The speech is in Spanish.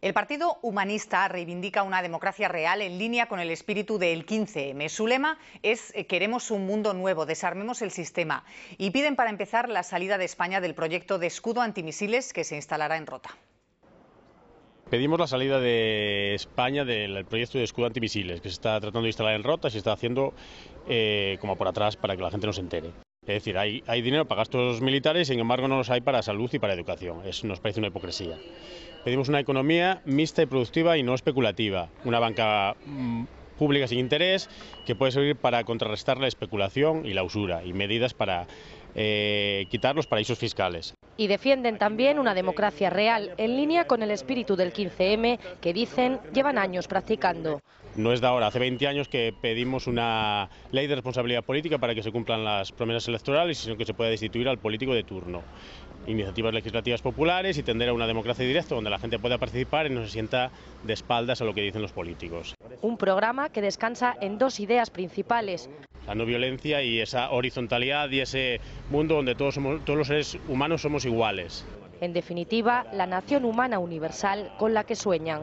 El Partido Humanista reivindica una democracia real en línea con el espíritu del 15M. Su lema es eh, Queremos un mundo nuevo, desarmemos el sistema. Y piden para empezar la salida de España del proyecto de escudo antimisiles que se instalará en Rota. Pedimos la salida de España del proyecto de escudo antimisiles que se está tratando de instalar en Rota y se está haciendo eh, como por atrás para que la gente no se entere. Es decir, hay, dinero para gastos militares, sin embargo no los hay para salud y para educación. Eso nos parece una hipocresía. Pedimos una economía mixta y productiva y no especulativa, una banca mm, pública sin interés que puede servir para contrarrestar la especulación y la usura y medidas para eh, quitar los paraísos fiscales. Y defienden también una democracia real, en línea con el espíritu del 15M, que dicen llevan años practicando. No es de ahora, hace 20 años que pedimos una ley de responsabilidad política para que se cumplan las promesas electorales, sino que se pueda destituir al político de turno. Iniciativas legislativas populares y tender a una democracia directa donde la gente pueda participar y no se sienta de espaldas a lo que dicen los políticos. Un programa que descansa en dos ideas principales, la no violencia y esa horizontalidad y ese mundo donde todos, todos los seres humanos somos iguales. En definitiva, la nación humana universal con la que sueñan.